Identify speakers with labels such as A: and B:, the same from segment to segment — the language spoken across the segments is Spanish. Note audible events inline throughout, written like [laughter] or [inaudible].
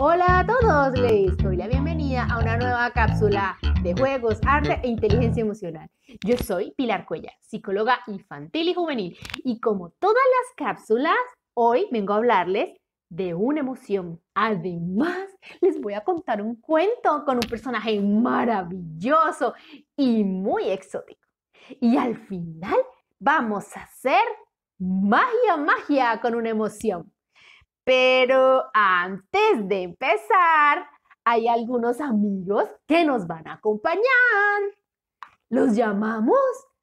A: Hola a todos, les doy la bienvenida a una nueva cápsula de juegos, arte e inteligencia emocional. Yo soy Pilar Cuella, psicóloga infantil y juvenil, y como todas las cápsulas, hoy vengo a hablarles de una emoción. Además, les voy a contar un cuento con un personaje maravilloso y muy exótico. Y al final vamos a hacer magia, magia con una emoción. Pero antes de empezar, hay algunos amigos que nos van a acompañar. Los llamamos.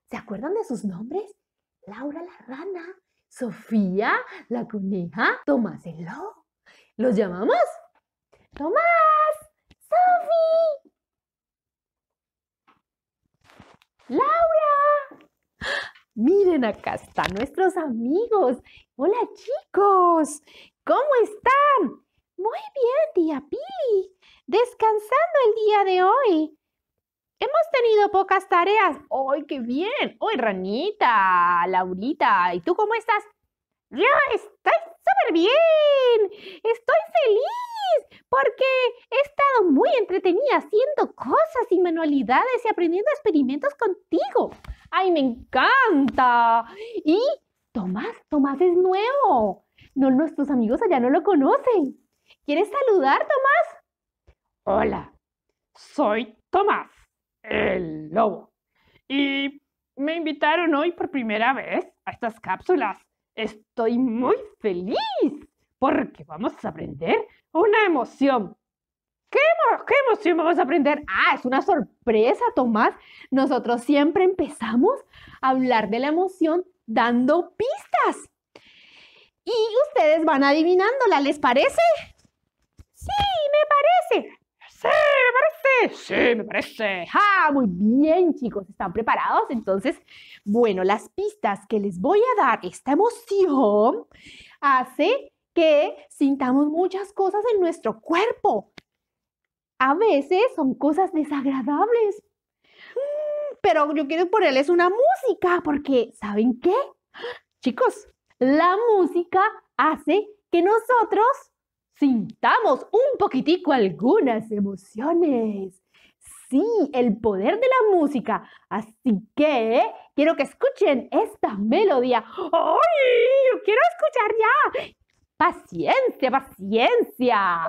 A: ¿Se acuerdan de sus nombres? Laura la rana, Sofía la coneja, Tomás el lobo. ¿Los llamamos? Tomás, Sofía, Laura. Miren, acá están nuestros amigos. Hola chicos. ¿Cómo están? Muy bien, tía Pili. Descansando el día de hoy. Hemos tenido pocas tareas. ¡Ay, qué bien! ¡Ay, Ranita! Laurita, ¿y tú cómo estás? Yo estoy súper bien. Estoy feliz porque he estado muy entretenida haciendo cosas y manualidades y aprendiendo experimentos contigo. ¡Ay, me encanta! Y Tomás, Tomás es nuevo. No, nuestros amigos allá no lo conocen. ¿Quieres saludar, Tomás? Hola, soy Tomás, el lobo. Y me invitaron hoy por primera vez a estas cápsulas. Estoy muy feliz porque vamos a aprender una emoción. ¿Qué, ¿Qué, emoción vamos a aprender? Ah, es una sorpresa, Tomás. Nosotros siempre empezamos a hablar de la emoción dando pistas van adivinándola, ¿les parece? Sí, me parece. Sí, me parece. Sí, me parece. Ah, Muy bien, chicos. ¿Están preparados? Entonces, bueno, las pistas que les voy a dar, esta emoción, hace que sintamos muchas cosas en nuestro cuerpo. A veces son cosas desagradables. Mm, pero yo quiero ponerles una música, porque ¿saben qué? Chicos, la música hace que nosotros sintamos un poquitico algunas emociones. Sí, el poder de la música. Así que quiero que escuchen esta melodía. ¡Ay! Yo quiero escuchar ya. Paciencia, paciencia.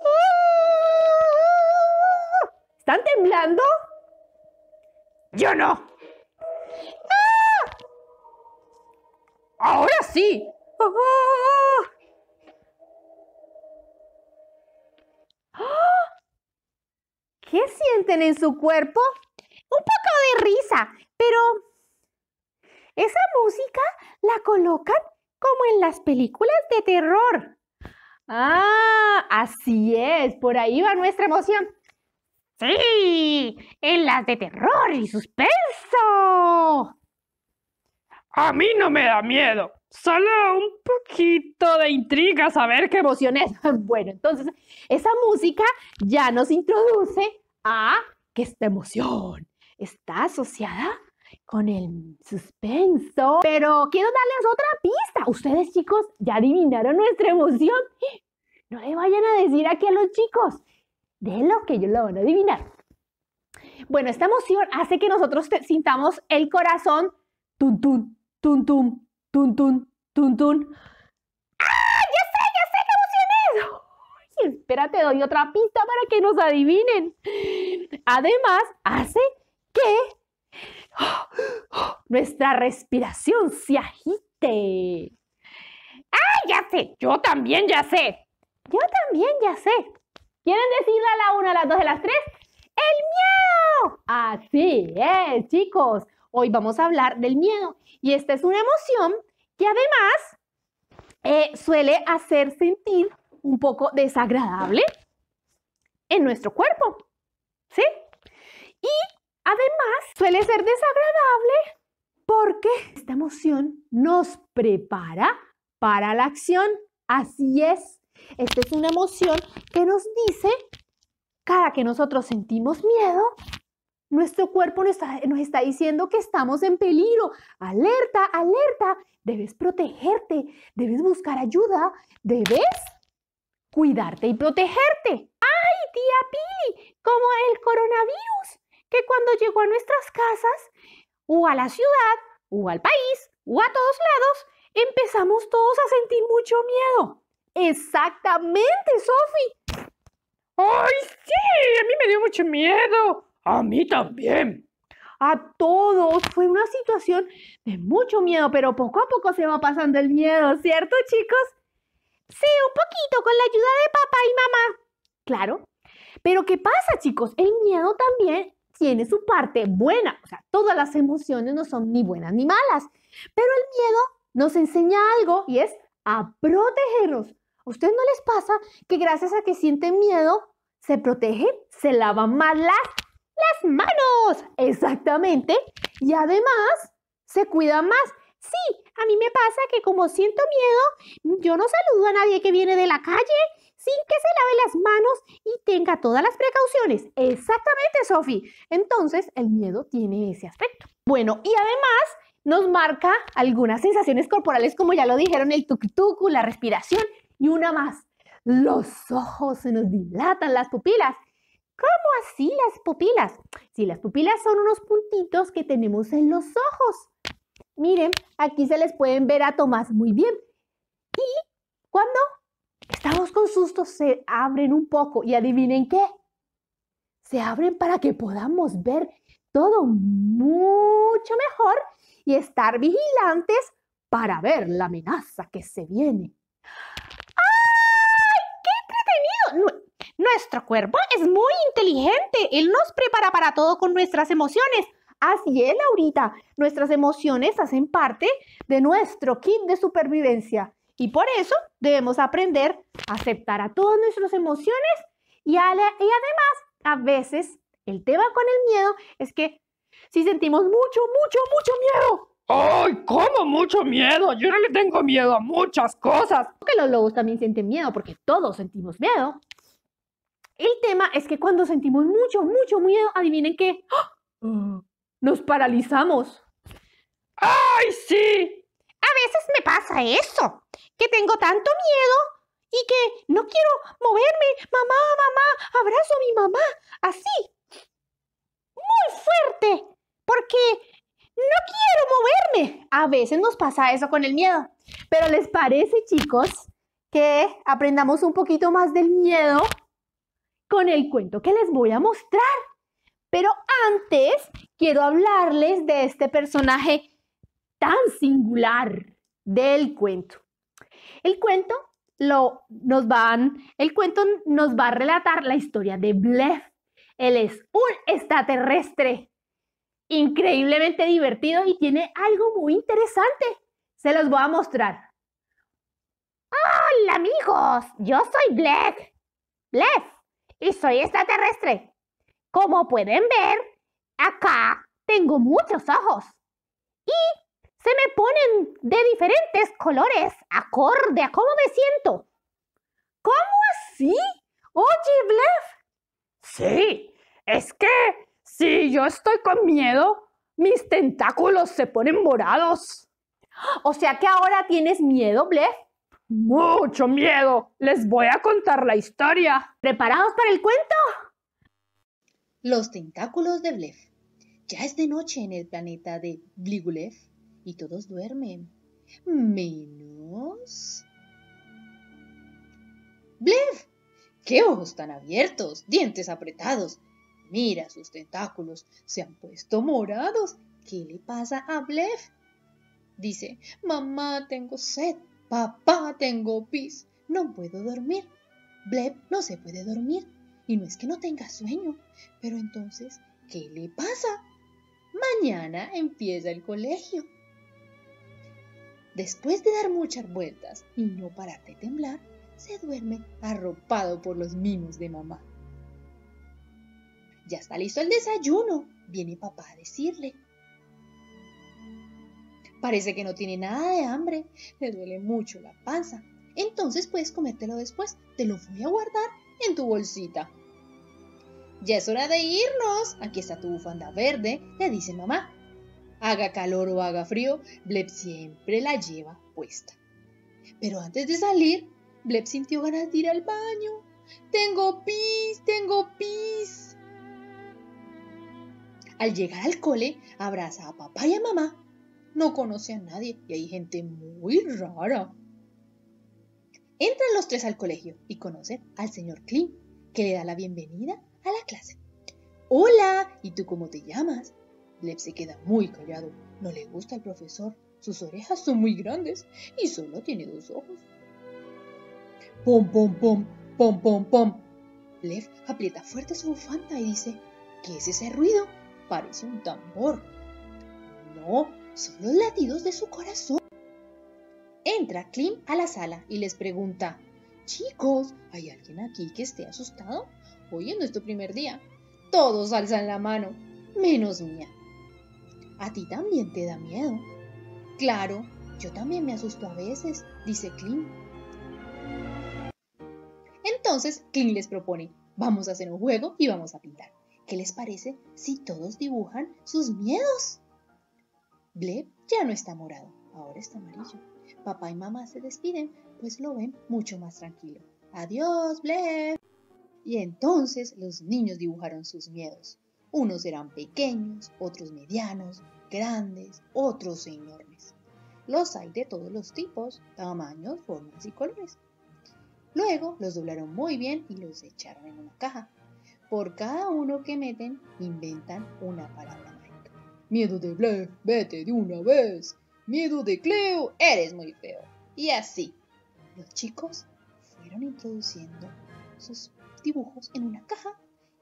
A: ¡Ah! ¿Están temblando? Yo no. Ahora sí. ¡Ah! ¿Qué sienten en su cuerpo? Un poco de risa, pero esa música la colocan como en las películas de terror. Ah, así es, por ahí va nuestra emoción. Sí, en las de terror y suspenso. A mí no me da miedo, solo un poquito de intriga, saber qué emoción es. [laughs] Bueno, entonces esa música ya nos introduce a que esta emoción está asociada con el suspenso. Pero quiero darles otra pista. Ustedes chicos ya adivinaron nuestra emoción. [gasps] No le vayan a decir aquí a los chicos. De lo que ellos lo van a adivinar. Bueno, esta emoción hace que nosotros sintamos el corazón tun, tun, tun, tun, tun, tun. ¡Ah! ¡Ya sé, ya sé, qué se Uy, espera, te doy otra pista para que nos adivinen. Además, hace que [gasps] nuestra respiración se agite. ¡Ah, ya sé! Yo también ya sé. Yo también ya sé. ¿Quieren decirle a la una, a las dos, a las tres? ¡El miedo! Así es, chicos. Hoy vamos a hablar del miedo y esta es una emoción que además eh, suele hacer sentir un poco desagradable en nuestro cuerpo, ¿sí? Y además suele ser desagradable porque esta emoción nos prepara para la acción. Así es. Esta es una emoción que nos dice, cada que nosotros sentimos miedo, nuestro cuerpo nos está, diciendo que estamos en peligro. Alerta, alerta. Debes protegerte, debes buscar ayuda, debes cuidarte y protegerte. ¡Ay, tía Pili! Como el coronavirus, que cuando llegó a nuestras casas, o a la ciudad, o al país, o a todos lados, empezamos todos a sentir mucho miedo. Exactamente, Sofi. ¡Ay, sí! A mí me dio mucho miedo. A mí también. A todos. Fue una situación de mucho miedo, pero poco a poco se va pasando el miedo, ¿cierto, chicos? Sí, un poquito, con la ayuda de papá y mamá. Claro. Pero ¿qué pasa, chicos? El miedo también tiene su parte buena. O sea, todas las emociones no son ni buenas ni malas. Pero el miedo nos enseña algo y es a protegernos. ¿A ustedes no les pasa que gracias a que sienten miedo, se protegen, se lavan más las las manos. Exactamente. Y además, se cuida más. Sí, a mí me pasa que como siento miedo, yo no saludo a nadie que viene de la calle sin que se lave las manos y tenga todas las precauciones. Exactamente, Sofi. Entonces, el miedo tiene ese aspecto. Bueno, y además nos marca algunas sensaciones corporales, como ya lo dijeron, el tuk-tuku, la respiración y una más. Los ojos se nos dilatan las pupilas ¿Cómo así las pupilas? Si las pupilas son unos puntitos que tenemos en los ojos. Miren, aquí se les pueden ver a Tomás muy bien. Y cuando estamos con susto, se abren un poco. Y adivinen qué. Se abren para que podamos ver todo mucho mejor y estar vigilantes para ver la amenaza que se viene. ¡Ay! ¡Qué entretenido! Nuestro cuerpo es muy inteligente. Él nos prepara para todo con nuestras emociones. Así es, Laurita. Nuestras emociones hacen parte de nuestro kit de supervivencia. Y por eso debemos aprender a aceptar a todas nuestras emociones y, y además, a veces, el tema con el miedo es que si sentimos mucho, mucho, mucho miedo, ¡Ay, cómo mucho miedo! Yo no le tengo miedo a muchas cosas. Que los lobos también sienten miedo, porque todos sentimos miedo. El tema es que cuando sentimos mucho, mucho miedo, adivinen qué, ¡ah! nos paralizamos. ¡Ay, sí! A veces me pasa eso, que tengo tanto miedo y que no quiero moverme. Mamá, mamá, abrazo a mi mamá, así. Muy fuerte, porque no quiero moverme. A veces nos pasa eso con el miedo. Pero ¿les parece, chicos, que aprendamos un poquito más del miedo con el cuento que les voy a mostrar. Pero antes quiero hablarles de este personaje tan singular del cuento. El cuento lo, nos el cuento nos va a relatar la historia de Blef. Él es un extraterrestre increíblemente divertido y tiene algo muy interesante. Se los voy a mostrar. ¡Hola amigos! Yo soy Blef. Blef y soy extraterrestre. Como pueden ver, acá tengo muchos ojos y se me ponen de diferentes colores acorde a cómo me siento. ¿Cómo así? Oye, Blef. Sí, es que si yo estoy con miedo, mis tentáculos se ponen morados. O sea que ahora tienes miedo, Blef mucho miedo. Les voy a contar la historia. ¿Preparados para el cuento? Los tentáculos de Blef. Ya es de noche en el planeta de Bligulef y todos duermen. Menos. ¡Blef! ¡Qué ojos tan abiertos! ¡Dientes apretados! Mira sus tentáculos, se han puesto morados. ¿Qué le pasa a Blef? Dice, mamá, tengo sed. Papá, tengo pis, no puedo dormir. Bleb no se puede dormir. Y no es que no tenga sueño, pero entonces, ¿qué le pasa? Mañana empieza el colegio. Después de dar muchas vueltas y no parar de temblar, se duerme arropado por los mimos de mamá. Ya está listo el desayuno, viene papá a decirle. Parece que no tiene nada de hambre, le duele mucho la panza. Entonces puedes comértelo después, te lo voy a guardar en tu bolsita. Ya es hora de irnos. Aquí está tu bufanda verde, le dice mamá. Haga calor o haga frío, Bleb siempre la lleva puesta. Pero antes de salir, Bleb sintió ganas de ir al baño. Tengo pis, tengo pis. Al llegar al cole, abraza a papá y a mamá no conoce a nadie y hay gente muy rara. Entran los tres al colegio y conocen al señor Clint, que le da la bienvenida a la clase. Hola, ¿y tú cómo te llamas? Lev se queda muy callado. No le gusta el profesor. Sus orejas son muy grandes y solo tiene dos ojos. Pom, pom, pom, pom, pom, pom. Lev aprieta fuerte su bufanda y dice, ¿qué es ese ruido? Parece un tambor. No, son los latidos de su corazón. Entra Klim a la sala y les pregunta, chicos, ¿hay alguien aquí que esté asustado? Hoy es nuestro primer día. Todos alzan la mano, menos mía. ¿A ti también te da miedo? Claro, yo también me asusto a veces, dice Klim. Entonces, Klim les propone, vamos a hacer un juego y vamos a pintar. ¿Qué les parece si todos dibujan sus miedos? Bleb ya no está morado, ahora está amarillo. Papá y mamá se despiden, pues lo ven mucho más tranquilo. Adiós, Bleb. Y entonces los niños dibujaron sus miedos. Unos eran pequeños, otros medianos, grandes, otros enormes. Los hay de todos los tipos, tamaños, formas y colores. Luego los doblaron muy bien y los echaron en una caja. Por cada uno que meten, inventan una palabra Miedo de Blair, vete de una vez. Miedo de Cleo, eres muy feo. Y así. Los chicos fueron introduciendo sus dibujos en una caja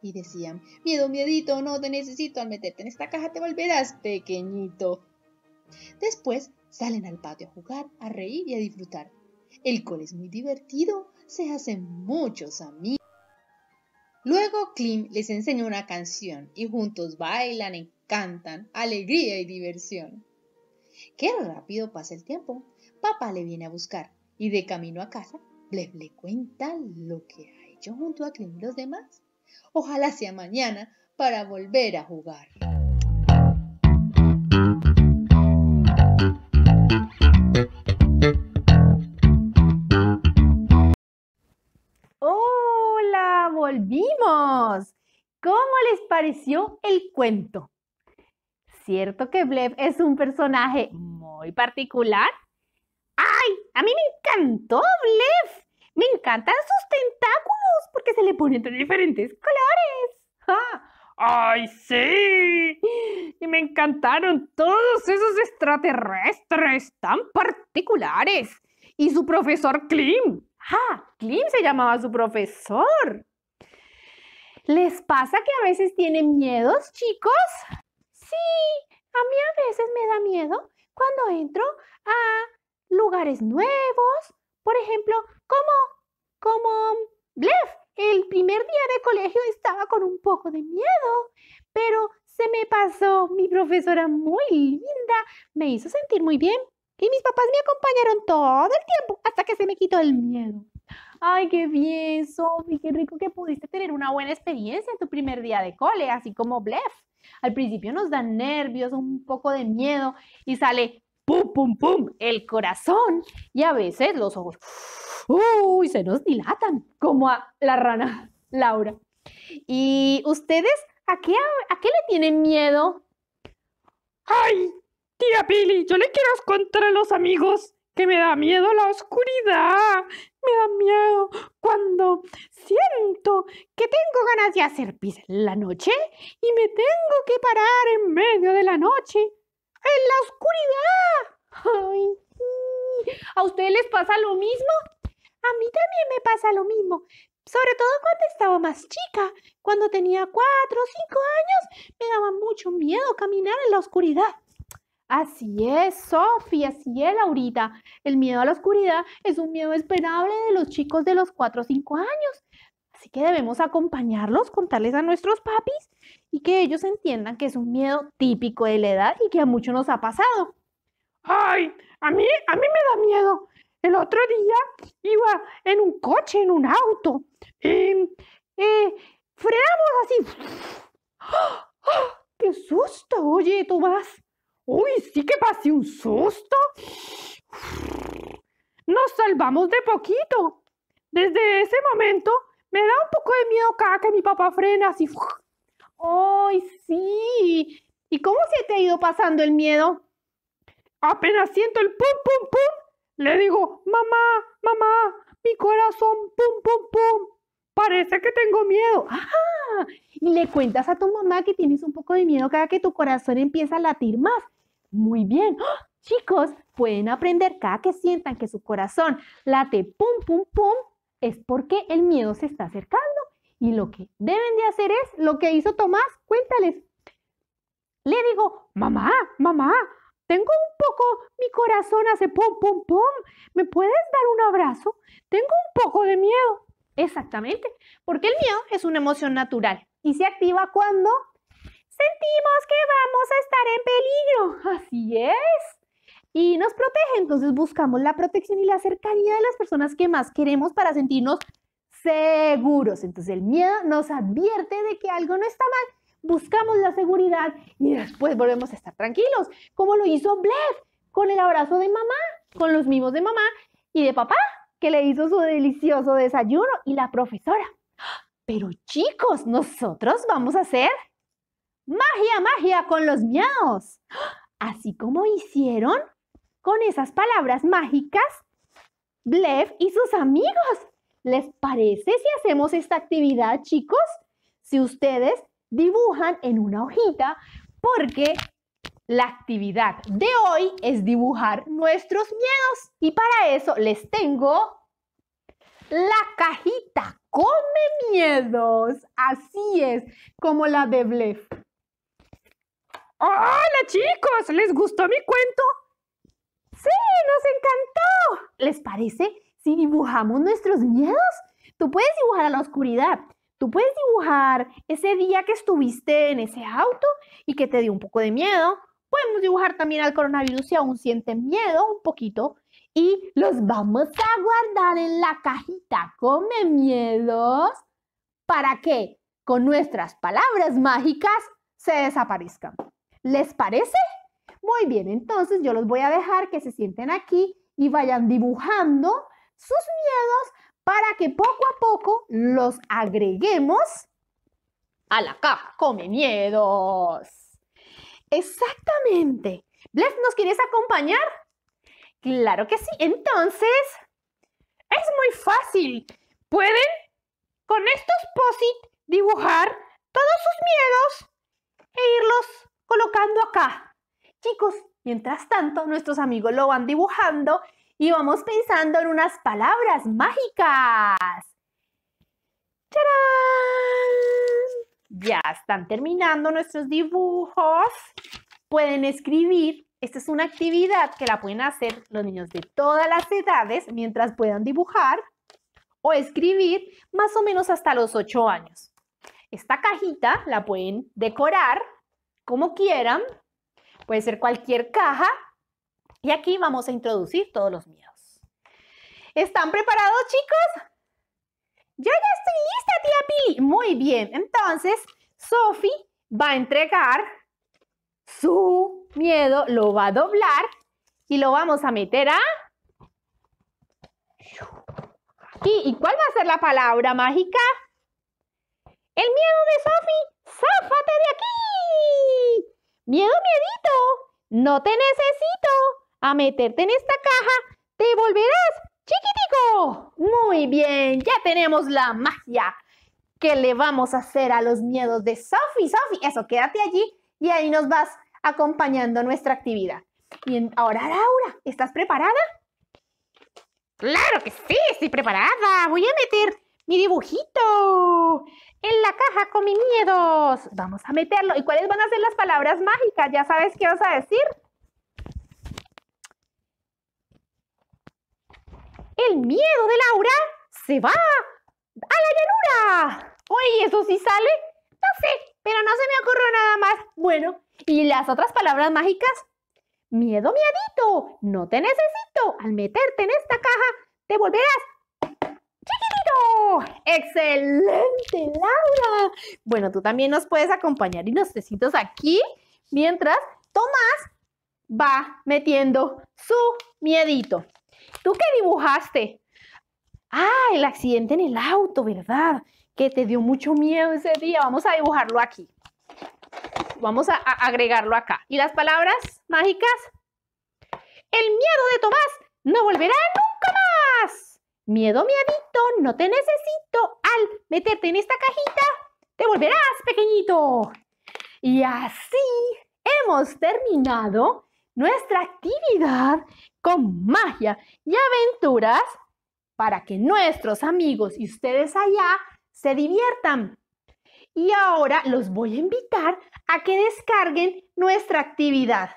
A: y decían, miedo, miedito, no te necesito, al meterte en esta caja te volverás pequeñito. Después salen al patio a jugar, a reír y a disfrutar. El cole es muy divertido, se hacen muchos amigos. Luego Klim les enseña una canción y juntos bailan en cantan, alegría y diversión. Qué rápido pasa el tiempo. Papá le viene a buscar y de camino a casa, le cuenta lo que ha hecho junto a Clint y los demás. Ojalá sea mañana para volver a jugar. ¡Hola! ¡Volvimos! ¿Cómo les pareció el cuento? cierto que Blev es un personaje muy particular? ¡Ay! A mí me encantó Blev. Me encantan sus tentáculos porque se le ponen de diferentes colores. ¡Ah! ¡Ay, sí! Y me encantaron todos esos extraterrestres tan particulares. Y su profesor Klim. ¡Ah! Klim se llamaba su profesor. ¿Les pasa que a veces tienen miedos, chicos? Sí, a mí a veces me da miedo cuando entro a lugares nuevos. Por ejemplo, como, como Blef, el primer día de colegio estaba con un poco de miedo, pero se me pasó. Mi profesora muy linda me hizo sentir muy bien y mis papás me acompañaron todo el tiempo hasta que se me quitó el miedo. Ay, qué bien, Sophie, qué rico que pudiste tener una buena experiencia en tu primer día de cole, así como Blef. Al principio nos dan nervios, un poco de miedo y sale pum, pum, pum, el corazón y a veces los ojos, se nos dilatan como a la rana Laura. ¿Y ustedes a qué, a qué le tienen miedo? ¡Ay! Tía Pili, yo le quiero contar a los amigos que me da miedo la oscuridad, me da miedo cuando siento que tengo ganas de hacer pis en la noche y me tengo que parar en medio de la noche, en la oscuridad. ¿A ustedes les pasa lo mismo? A mí también me pasa lo mismo. Sobre todo cuando estaba más chica, cuando tenía cuatro o cinco años, me daba mucho miedo caminar en la oscuridad. Así es, Sofía, así es, Laurita. El miedo a la oscuridad es un miedo esperable de los chicos de los 4 o 5 años. Así que debemos acompañarlos, contarles a nuestros papis y que ellos entiendan que es un miedo típico de la edad y que a muchos nos ha pasado. ¡Ay! A mí, a mí me da miedo. El otro día iba en un coche, en un auto. Y frenamos así. ¡Oh, qué susto! Oye, Tomás. Uy, sí que pasé un susto. Nos salvamos de poquito. Desde ese momento me da un poco de miedo cada que mi papá frena así. ¡Ay, sí! ¿Y cómo se te ha ido pasando el miedo? Apenas siento el pum, pum, pum, le digo, mamá, mamá, mi corazón, pum, pum, pum. Parece que tengo miedo. ¡Ajá! ¡Ah! Y le cuentas a tu mamá que tienes un poco de miedo cada que tu corazón empieza a latir más. Muy bien. ¡Ah! Chicos, pueden aprender cada que sientan que su corazón late pum, pum, pum, es porque el miedo se está acercando. Y lo que deben de hacer es lo que hizo Tomás. Cuéntales. Le digo, mamá, mamá, tengo un poco, mi corazón hace pum, pum, pum. ¿Me puedes dar un abrazo? Tengo un poco de miedo. Exactamente, porque el miedo es una emoción natural y se activa cuando sentimos que vamos a estar en peligro. Así es. Y nos protege, entonces buscamos la protección y la cercanía de las personas que más queremos para sentirnos seguros. Entonces el miedo nos advierte de que algo no está mal. Buscamos la seguridad y después volvemos a estar tranquilos, como lo hizo Bled con el abrazo de mamá, con los mimos de mamá y de papá, que le hizo su delicioso desayuno y la profesora. Pero chicos, nosotros vamos a ser magia, magia con los miedos! Así como hicieron con esas palabras mágicas Blef y sus amigos. ¿Les parece si hacemos esta actividad, chicos? Si ustedes dibujan en una hojita, porque la actividad de hoy es dibujar nuestros miedos. Y para eso les tengo la cajita Come Miedos. Así es, como la de Blef. Hola chicos, ¿les gustó mi cuento? Sí, nos encantó. ¿Les parece si dibujamos nuestros miedos? Tú puedes dibujar a la oscuridad. Tú puedes dibujar ese día que estuviste en ese auto y que te dio un poco de miedo. Podemos dibujar también al coronavirus si aún sienten miedo un poquito. Y los vamos a guardar en la cajita Come Miedos para que con nuestras palabras mágicas se desaparezcan. ¿Les parece? Muy bien, entonces yo los voy a dejar que se sienten aquí y vayan dibujando sus miedos para que poco a poco los agreguemos a la caja Come Miedos. Exactamente. ¿Les ¿nos quieres acompañar? Claro que sí. Entonces, es muy fácil. Pueden con estos posit dibujar todos sus miedos e irlos colocando acá. Chicos, mientras tanto, nuestros amigos lo van dibujando y vamos pensando en unas palabras mágicas. ¡Tarán! Ya están terminando nuestros dibujos. Pueden escribir. Esta es una actividad que la pueden hacer los niños de todas las edades mientras puedan dibujar o escribir más o menos hasta los 8 años. Esta cajita la pueden decorar como quieran, puede ser cualquier caja, y aquí vamos a introducir todos los miedos. ¿Están preparados, chicos? Yo ya estoy lista, tía Pili. Muy bien, entonces Sophie va a entregar su miedo, lo va a doblar y lo vamos a meter a... ¿Y cuál va a ser la palabra mágica? El miedo de Sofi. ¡Záfate de aquí! ¡Miedo, miedito! ¡No te necesito! ¡A meterte en esta caja te volverás chiquitico! Muy bien, ya tenemos la magia. ¿Qué le vamos a hacer a los miedos de Sophie? Sophie, eso, quédate allí y ahí nos vas acompañando nuestra actividad. Y ahora, Laura, ¿estás preparada? Claro que sí, estoy preparada. Voy a meter mi dibujito en la caja con mis miedos. Vamos a meterlo. ¿Y cuáles van a ser las palabras mágicas? ¿Ya sabes qué vas a decir? El miedo de Laura se va a la llanura. Oye, ¿eso sí sale? No sé, pero no se me ocurrió nada más. Bueno, ¿y las otras palabras mágicas? Miedo, miedito, no te necesito. Al meterte en esta caja, te volverás ¡Excelente, Laura! Bueno, tú también nos puedes acompañar y nos tecitos aquí mientras Tomás va metiendo su miedito. ¿Tú qué dibujaste? Ah, el accidente en el auto, ¿verdad? Que te dio mucho miedo ese día. Vamos a dibujarlo aquí. Vamos a agregarlo acá. ¿Y las palabras mágicas? El miedo de Tomás no volverá nunca más. Miedo, miadito, no te necesito. Al meterte en esta cajita, te volverás pequeñito. Y así hemos terminado nuestra actividad con magia y aventuras para que nuestros amigos y ustedes allá se diviertan. Y ahora los voy a invitar a que descarguen nuestra actividad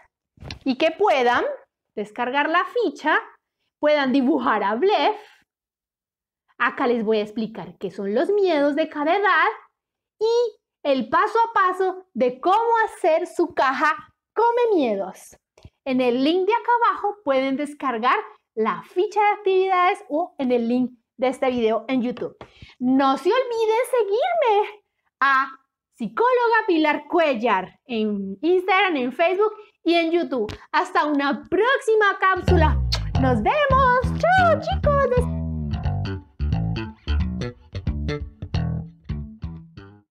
A: y que puedan descargar la ficha, puedan dibujar a Blef Acá les voy a explicar qué son los miedos de cada edad y el paso a paso de cómo hacer su caja Come Miedos. En el link de acá abajo pueden descargar la ficha de actividades o en el link de este video en YouTube. No se olviden seguirme a psicóloga Pilar Cuellar en Instagram, en Facebook y en YouTube. Hasta una próxima cápsula. Nos vemos. Chao chicos.